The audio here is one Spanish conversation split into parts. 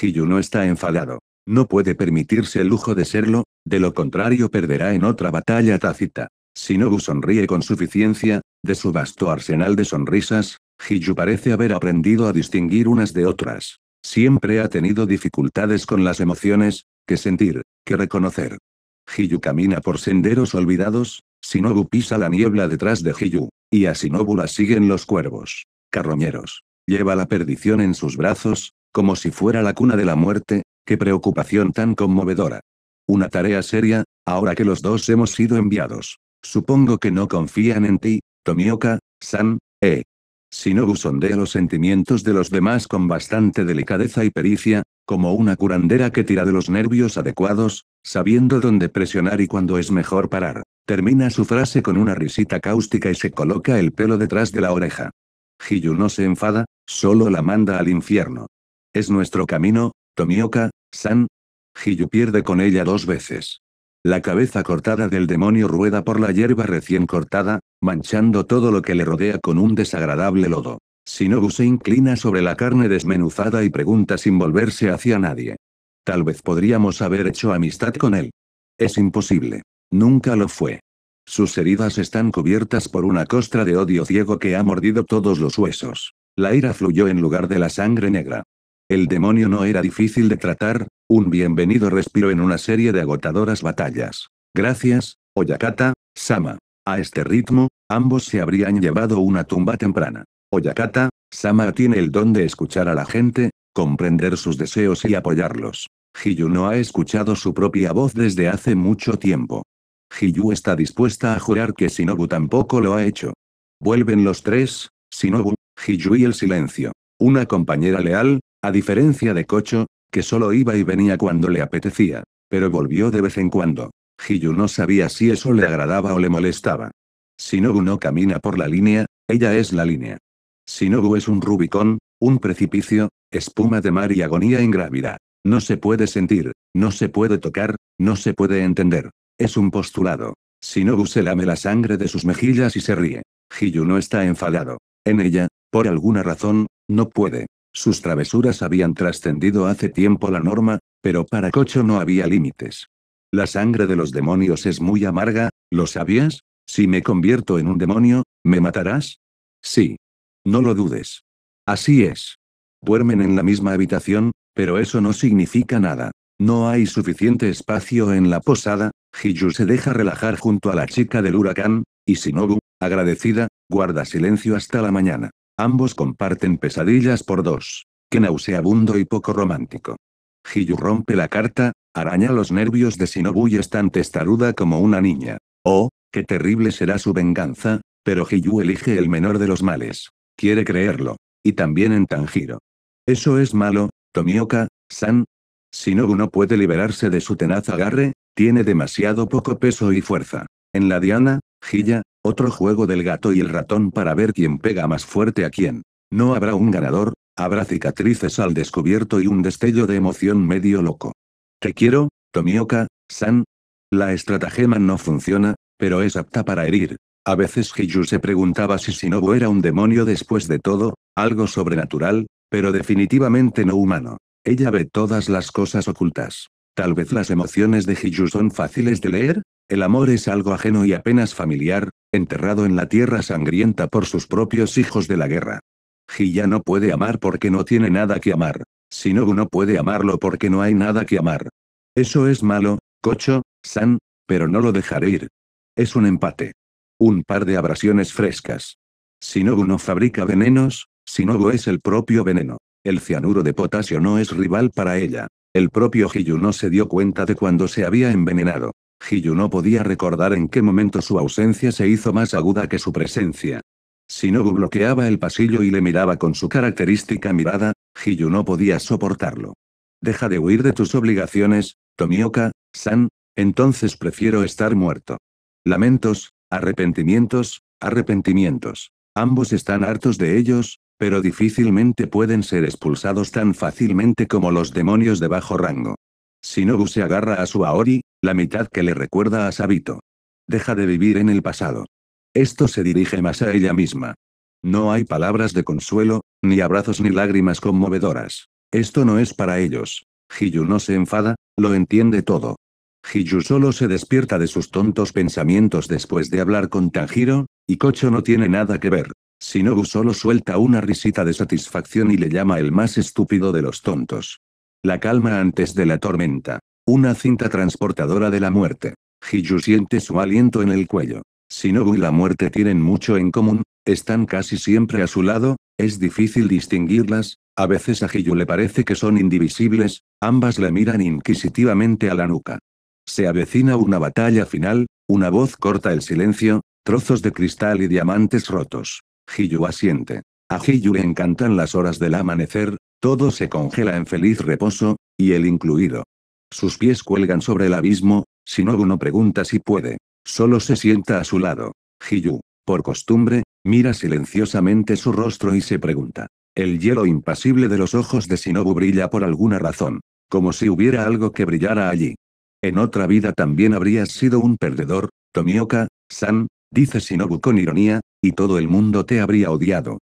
Hiyu no está enfadado. No puede permitirse el lujo de serlo, de lo contrario perderá en otra batalla tácita. Shinobu sonríe con suficiencia, de su vasto arsenal de sonrisas, Hiyu parece haber aprendido a distinguir unas de otras. Siempre ha tenido dificultades con las emociones, que sentir, que reconocer. Hiyu camina por senderos olvidados, Shinobu pisa la niebla detrás de Hiyu, y a Shinobu la siguen los cuervos. Carroñeros. Lleva la perdición en sus brazos, como si fuera la cuna de la muerte, qué preocupación tan conmovedora. Una tarea seria, ahora que los dos hemos sido enviados. Supongo que no confían en ti, Tomioka, San, eh. Shinobu sondea los sentimientos de los demás con bastante delicadeza y pericia, como una curandera que tira de los nervios adecuados, sabiendo dónde presionar y cuándo es mejor parar. Termina su frase con una risita cáustica y se coloca el pelo detrás de la oreja. Hiyu no se enfada, solo la manda al infierno. Es nuestro camino, Tomioka, San. Hiyu pierde con ella dos veces. La cabeza cortada del demonio rueda por la hierba recién cortada, manchando todo lo que le rodea con un desagradable lodo. Shinobu se inclina sobre la carne desmenuzada y pregunta sin volverse hacia nadie. Tal vez podríamos haber hecho amistad con él. Es imposible. Nunca lo fue. Sus heridas están cubiertas por una costra de odio ciego que ha mordido todos los huesos. La ira fluyó en lugar de la sangre negra. El demonio no era difícil de tratar, un bienvenido respiro en una serie de agotadoras batallas. Gracias, Oyakata, Sama. A este ritmo, ambos se habrían llevado una tumba temprana. Oyakata, Sama tiene el don de escuchar a la gente, comprender sus deseos y apoyarlos. Hiyu no ha escuchado su propia voz desde hace mucho tiempo. Hiyu está dispuesta a jurar que Shinobu tampoco lo ha hecho. Vuelven los tres, Shinobu, Hiyu y el silencio. Una compañera leal, a diferencia de Cocho, que solo iba y venía cuando le apetecía, pero volvió de vez en cuando. Hiyu no sabía si eso le agradaba o le molestaba. Shinobu no camina por la línea, ella es la línea. Shinobu es un rubicón, un precipicio, espuma de mar y agonía ingrávida. No se puede sentir, no se puede tocar, no se puede entender. Es un postulado. Shinobu se lame la sangre de sus mejillas y se ríe. Hiyu no está enfadado. En ella, por alguna razón, no puede. Sus travesuras habían trascendido hace tiempo la norma, pero para Cocho no había límites. La sangre de los demonios es muy amarga, ¿lo sabías? Si me convierto en un demonio, ¿me matarás? Sí. No lo dudes. Así es. Duermen en la misma habitación, pero eso no significa nada. No hay suficiente espacio en la posada, Hiyu se deja relajar junto a la chica del huracán, y Shinobu, agradecida, guarda silencio hasta la mañana. Ambos comparten pesadillas por dos. que nauseabundo y poco romántico. Hiyu rompe la carta, araña los nervios de Shinobu y es tan testaruda como una niña. Oh, qué terrible será su venganza, pero Hiyu elige el menor de los males. Quiere creerlo. Y también en Tanjiro. Eso es malo, Tomioka, San. Shinobu no puede liberarse de su tenaz agarre, tiene demasiado poco peso y fuerza. En la diana, Hiya, otro juego del gato y el ratón para ver quién pega más fuerte a quién. No habrá un ganador, habrá cicatrices al descubierto y un destello de emoción medio loco. Te quiero, Tomioka, San. La estratagema no funciona, pero es apta para herir. A veces Hiju se preguntaba si Shinobu era un demonio después de todo, algo sobrenatural, pero definitivamente no humano. Ella ve todas las cosas ocultas. Tal vez las emociones de hiju son fáciles de leer, el amor es algo ajeno y apenas familiar, enterrado en la tierra sangrienta por sus propios hijos de la guerra. ya no puede amar porque no tiene nada que amar. Shinobu no puede amarlo porque no hay nada que amar. Eso es malo, Cocho, San, pero no lo dejaré ir. Es un empate. Un par de abrasiones frescas. Shinobu no fabrica venenos, Shinobu es el propio veneno. El cianuro de potasio no es rival para ella. El propio Hiyu no se dio cuenta de cuando se había envenenado. Hiyu no podía recordar en qué momento su ausencia se hizo más aguda que su presencia. Shinobu bloqueaba el pasillo y le miraba con su característica mirada, Hiyu no podía soportarlo. Deja de huir de tus obligaciones, Tomioka, San, entonces prefiero estar muerto. Lamentos, arrepentimientos, arrepentimientos. Ambos están hartos de ellos, pero difícilmente pueden ser expulsados tan fácilmente como los demonios de bajo rango. Shinobu se agarra a su Aori, la mitad que le recuerda a Sabito. Deja de vivir en el pasado. Esto se dirige más a ella misma. No hay palabras de consuelo, ni abrazos ni lágrimas conmovedoras. Esto no es para ellos. Hiyu no se enfada, lo entiende todo. Hiyu solo se despierta de sus tontos pensamientos después de hablar con Tanjiro, y Kocho no tiene nada que ver. Shinobu solo suelta una risita de satisfacción y le llama el más estúpido de los tontos. La calma antes de la tormenta. Una cinta transportadora de la muerte. Hiyu siente su aliento en el cuello. Shinobu y la muerte tienen mucho en común, están casi siempre a su lado, es difícil distinguirlas, a veces a Hiyu le parece que son indivisibles, ambas le miran inquisitivamente a la nuca. Se avecina una batalla final, una voz corta el silencio, trozos de cristal y diamantes rotos. Hiyu asiente. A Hiyu le encantan las horas del amanecer, todo se congela en feliz reposo, y él incluido. Sus pies cuelgan sobre el abismo, Shinobu no pregunta si puede. Solo se sienta a su lado. Hiyu, por costumbre, mira silenciosamente su rostro y se pregunta. El hielo impasible de los ojos de Shinobu brilla por alguna razón. Como si hubiera algo que brillara allí. En otra vida también habrías sido un perdedor, Tomioka, San, dice Shinobu con ironía, y todo el mundo te habría odiado.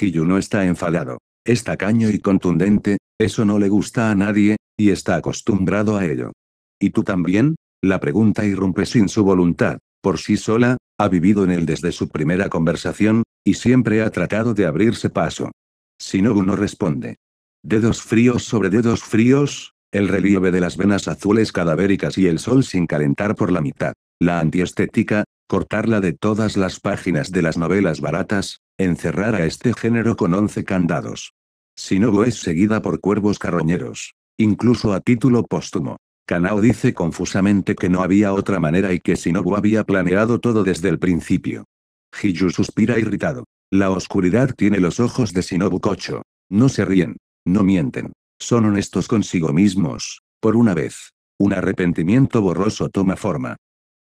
Hiyu no está enfadado. Es tacaño y contundente, eso no le gusta a nadie, y está acostumbrado a ello. ¿Y tú también? La pregunta irrumpe sin su voluntad, por sí sola, ha vivido en él desde su primera conversación, y siempre ha tratado de abrirse paso. Si no responde. Dedos fríos sobre dedos fríos, el relieve de las venas azules cadavéricas y el sol sin calentar por la mitad. La antiestética, cortarla de todas las páginas de las novelas baratas, encerrar a este género con once candados. Shinobu es seguida por cuervos carroñeros, incluso a título póstumo. Kanao dice confusamente que no había otra manera y que Shinobu había planeado todo desde el principio. Hiyu suspira irritado. La oscuridad tiene los ojos de Shinobu Kocho. No se ríen. No mienten. Son honestos consigo mismos. Por una vez. Un arrepentimiento borroso toma forma.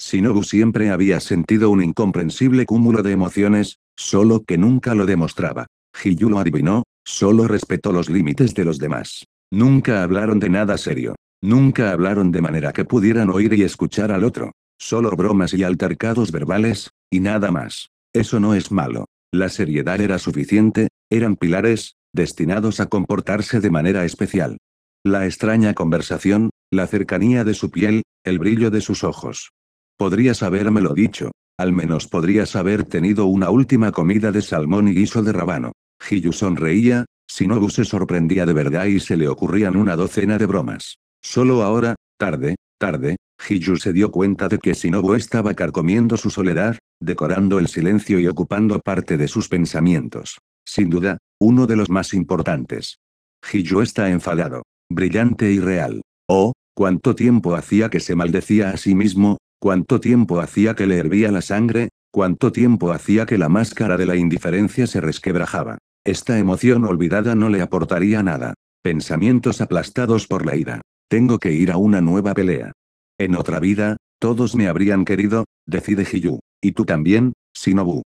Shinobu siempre había sentido un incomprensible cúmulo de emociones, Solo que nunca lo demostraba. Hiyu lo adivinó, solo respetó los límites de los demás. Nunca hablaron de nada serio. Nunca hablaron de manera que pudieran oír y escuchar al otro. Solo bromas y altercados verbales, y nada más. Eso no es malo. La seriedad era suficiente, eran pilares, destinados a comportarse de manera especial. La extraña conversación, la cercanía de su piel, el brillo de sus ojos. Podrías lo dicho, al menos podrías haber tenido una última comida de salmón y guiso de rabano. Hiyu sonreía, Shinobu se sorprendía de verdad y se le ocurrían una docena de bromas. Solo ahora, tarde, tarde, Hiyu se dio cuenta de que Shinobu estaba carcomiendo su soledad, decorando el silencio y ocupando parte de sus pensamientos. Sin duda, uno de los más importantes. Hiyu está enfadado, brillante y real. Oh, cuánto tiempo hacía que se maldecía a sí mismo, ¿Cuánto tiempo hacía que le hervía la sangre? ¿Cuánto tiempo hacía que la máscara de la indiferencia se resquebrajaba? Esta emoción olvidada no le aportaría nada. Pensamientos aplastados por la ira. Tengo que ir a una nueva pelea. En otra vida, todos me habrían querido, decide Hiyu. Y tú también, Shinobu.